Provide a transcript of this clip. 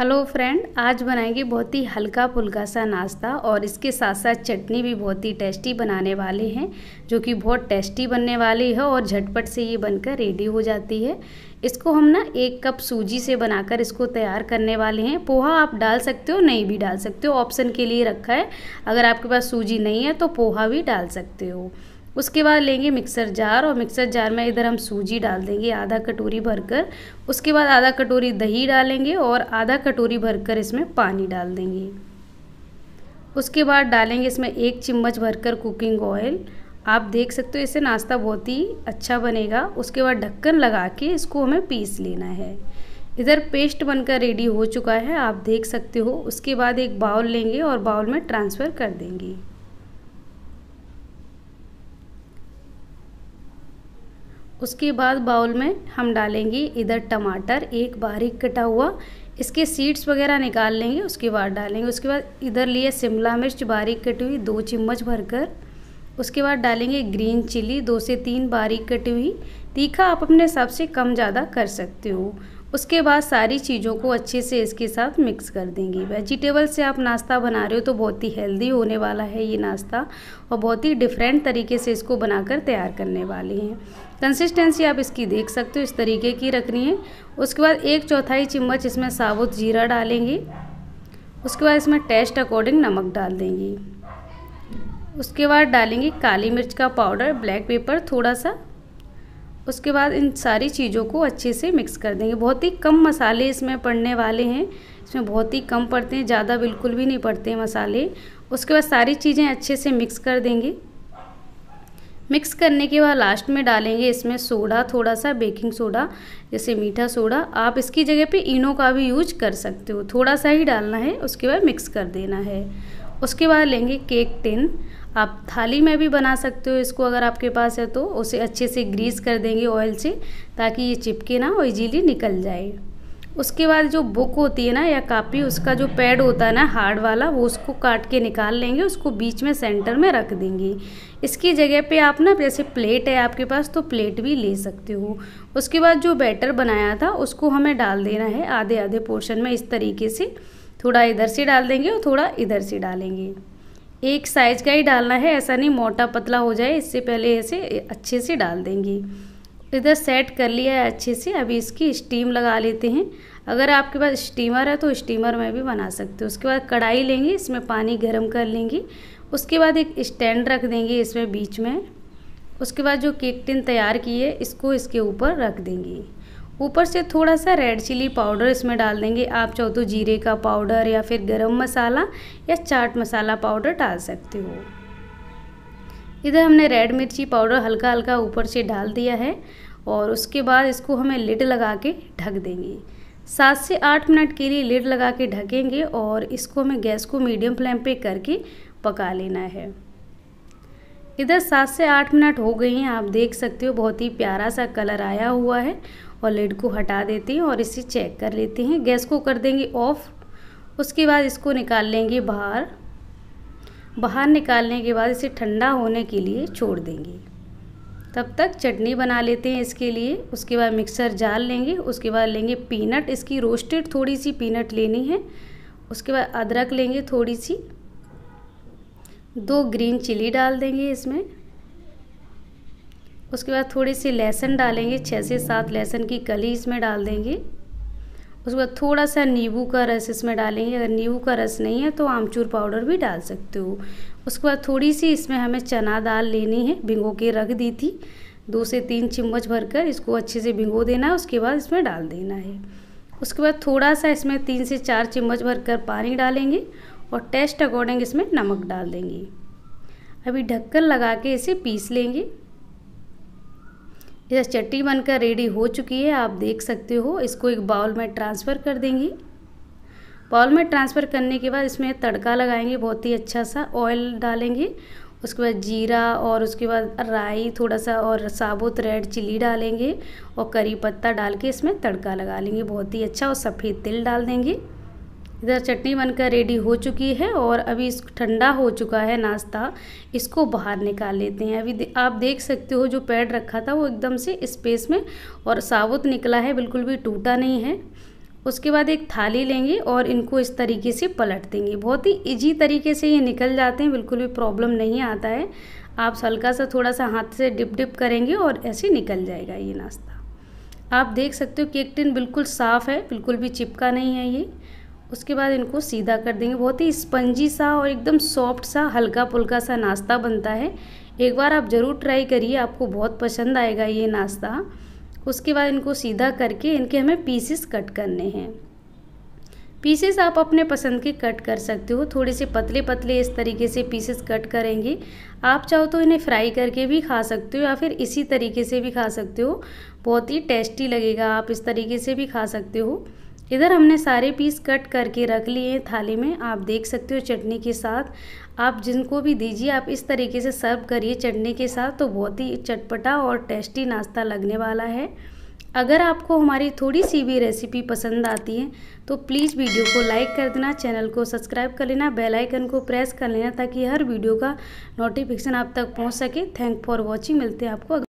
hello friend आज बनाएंगे बहुत ही हल्का फुल्का सा नाश्ता और इसके साथ साथ चटनी भी बहुत ही टेस्टी बनाने वाले हैं जो कि बहुत टेस्टी बनने वाली है और झटपट से ये बनकर रेडी हो जाती है इसको हम ना एक कप सूजी से बनाकर इसको तैयार करने वाले हैं पोहा आप डाल सकते हो नहीं भी डाल सकते हो ऑप्शन के लिए रखा है अगर आपके पास सूजी नहीं है तो पोहा भी डाल सकते हो उसके बाद लेंगे मिक्सर जार और मिक्सर जार में इधर हम सूजी डाल देंगे आधा कटोरी भरकर उसके बाद आधा कटोरी दही डालेंगे और आधा कटोरी भरकर इसमें पानी डाल देंगे उसके बाद डालेंगे इसमें एक चम्मच भरकर कुकिंग ऑयल आप देख सकते हो इससे नाश्ता बहुत ही अच्छा बनेगा उसके बाद ढक्कन लगा के इसको हमें पीस लेना है इधर पेस्ट बनकर रेडी हो चुका है आप देख सकते हो उसके बाद एक बाउल लेंगे और बाउल में ट्रांसफ़र कर देंगे उसके बाद बाउल में हम डालेंगे इधर टमाटर एक बारीक कटा हुआ इसके सीड्स वगैरह निकाल लेंगे उसके बाद डालेंगे उसके बाद इधर लिए शिमला मिर्च बारीक कटी हुई दो चम्मच भरकर उसके बाद डालेंगे ग्रीन चिली दो से तीन बारीक कटी हुई तीखा आप अपने हिसाब से कम ज़्यादा कर सकते हो उसके बाद सारी चीज़ों को अच्छे से इसके साथ मिक्स कर देंगे वेजिटेबल से आप नाश्ता बना रहे हो तो बहुत ही हेल्दी होने वाला है ये नाश्ता और बहुत ही डिफरेंट तरीके से इसको बनाकर तैयार करने वाले हैं कंसिस्टेंसी आप इसकी देख सकते हो इस तरीके की रखनी है उसके बाद एक चौथाई चम्मच इसमें साबुत जीरा डालेंगे उसके बाद इसमें टेस्ट अकॉर्डिंग नमक डाल देंगी उसके बाद डालेंगे काली मिर्च का पाउडर ब्लैक पेपर थोड़ा सा उसके बाद इन सारी चीज़ों को अच्छे से मिक्स कर देंगे बहुत ही कम मसाले इसमें पड़ने वाले हैं इसमें बहुत ही कम पड़ते हैं ज़्यादा बिल्कुल भी नहीं पड़ते मसाले उसके बाद सारी चीज़ें अच्छे से मिक्स कर देंगे मिक्स करने के बाद लास्ट में डालेंगे इसमें सोडा थोड़ा सा बेकिंग सोडा जैसे मीठा सोडा आप इसकी जगह पे इनो का भी यूज कर सकते हो थोड़ा सा ही डालना है उसके बाद मिक्स कर देना है उसके बाद लेंगे केक टिन आप थाली में भी बना सकते हो इसको अगर आपके पास है तो उसे अच्छे से ग्रीस कर देंगे ऑयल से ताकि ये चिपके ना और इजीली निकल जाए उसके बाद जो बुक होती है ना या कापी उसका जो पैड होता है ना हार्ड वाला वो उसको काट के निकाल लेंगे उसको बीच में सेंटर में रख देंगे इसकी जगह पे आप ना जैसे प्लेट है आपके पास तो प्लेट भी ले सकते हो उसके बाद जो बैटर बनाया था उसको हमें डाल देना है आधे आधे पोर्शन में इस तरीके से थोड़ा इधर से डाल देंगे और थोड़ा इधर से डालेंगे एक साइज का ही डालना है ऐसा नहीं मोटा पतला हो जाए इससे पहले ऐसे अच्छे से डाल देंगे इधर सेट कर लिया है अच्छे से अभी इसकी स्टीम लगा लेते हैं अगर आपके पास स्टीमर है तो स्टीमर में भी बना सकते हो उसके बाद कढ़ाई लेंगे इसमें पानी गर्म कर लेंगे उसके बाद एक स्टैंड रख देंगे इसमें बीच में उसके बाद जो केक टिन तैयार की है इसको इसके ऊपर रख देंगे ऊपर से थोड़ा सा रेड चिली पाउडर इसमें डाल देंगे आप चाहो तो जीरे का पाउडर या फिर गरम मसाला या चाट मसाला पाउडर डाल सकते हो इधर हमने रेड मिर्ची पाउडर हल्का हल्का ऊपर से डाल दिया है और उसके बाद इसको हमें लिड लगा के ढक देंगे सात से आठ मिनट के लिए लिड लगा के ढकेंगे और इसको हमें गैस को मीडियम फ्लेम पर करके पका लेना है इधर सात से आठ मिनट हो गई हैं आप देख सकते हो बहुत ही प्यारा सा कलर आया हुआ है और लिड को हटा देते हैं और इसे चेक कर लेते हैं गैस को कर देंगे ऑफ़ उसके बाद इसको निकाल लेंगे बाहर बाहर निकालने के बाद इसे ठंडा होने के लिए छोड़ देंगे तब तक चटनी बना लेते हैं इसके लिए उसके बाद मिक्सर जाल लेंगे उसके बाद लेंगे पीनट इसकी रोस्टेड थोड़ी सी पीनट लेनी है उसके बाद अदरक लेंगे थोड़ी सी दो ग्रीन चिली डाल देंगे इसमें उसके बाद थोड़ी सी लहसुन डालेंगे छः से सात लहसुन की कली इसमें डाल देंगे उसके बाद थोड़ा सा नींबू का रस इसमें डालेंगे अगर नींबू का रस नहीं है तो आमचूर पाउडर भी डाल सकते हो उसके बाद थोड़ी सी इसमें हमें चना दाल लेनी है भिंगो के रख दी थी दो से तीन चम्मच भरकर इसको अच्छे से भिंगो देना है उसके बाद इसमें डाल देना है उसके बाद थोड़ा सा इसमें तीन से चार चम्मच भरकर पानी डालेंगे और टेस्ट अकॉर्डिंग इसमें नमक डाल देंगे अभी ढक्कन लगा के इसे पीस लेंगे यह चटनी बनकर रेडी हो चुकी है आप देख सकते हो इसको एक बाउल में ट्रांसफ़र कर देंगे बाउल में ट्रांसफ़र करने के बाद इसमें तड़का लगाएंगे बहुत ही अच्छा सा ऑयल डालेंगे उसके बाद जीरा और उसके बाद राई थोड़ा सा और साबुत रेड चिली डालेंगे और करी पत्ता डाल के इसमें तड़का लगा लेंगे बहुत ही अच्छा और सफ़ेद तिल डाल देंगे इधर चटनी बनकर रेडी हो चुकी है और अभी इस ठंडा हो चुका है नाश्ता इसको बाहर निकाल लेते हैं अभी आप देख सकते हो जो पैड रखा था वो एकदम से स्पेस में और साबुत निकला है बिल्कुल भी टूटा नहीं है उसके बाद एक थाली लेंगे और इनको इस तरीके से पलट देंगे बहुत ही इजी तरीके से ये निकल जाते हैं बिल्कुल भी प्रॉब्लम नहीं आता है आप हल्का सा थोड़ा सा हाथ से डिप डिप करेंगे और ऐसे निकल जाएगा ये नाश्ता आप देख सकते हो केक टिन बिल्कुल साफ़ है बिल्कुल भी चिपका नहीं है ये उसके बाद इनको सीधा कर देंगे बहुत ही स्पंजी सा और एकदम सॉफ्ट सा हल्का फुल्का सा नाश्ता बनता है एक बार आप ज़रूर ट्राई करिए आपको बहुत पसंद आएगा ये नाश्ता उसके बाद इनको सीधा करके इनके हमें पीसेस कट करने हैं पीसेस आप अपने पसंद के कट कर सकते हो थोड़े से पतले पतले इस तरीके से पीसेस कट करेंगे आप चाहो तो इन्हें फ्राई करके भी खा सकते हो या फिर इसी तरीके से भी खा सकते हो बहुत ही टेस्टी लगेगा आप इस तरीके से भी खा सकते हो इधर हमने सारे पीस कट करके रख लिए थाली में आप देख सकते हो चटनी के साथ आप जिनको भी दीजिए आप इस तरीके से सर्व करिए चटनी के साथ तो बहुत ही चटपटा और टेस्टी नाश्ता लगने वाला है अगर आपको हमारी थोड़ी सी भी रेसिपी पसंद आती है तो प्लीज़ वीडियो को लाइक कर देना चैनल को सब्सक्राइब कर लेना बेल आइकन को प्रेस कर लेना ताकि हर वीडियो का नोटिफिकेशन आप तक पहुंच सके थैंक फॉर वॉचिंग मिलते हैं आपको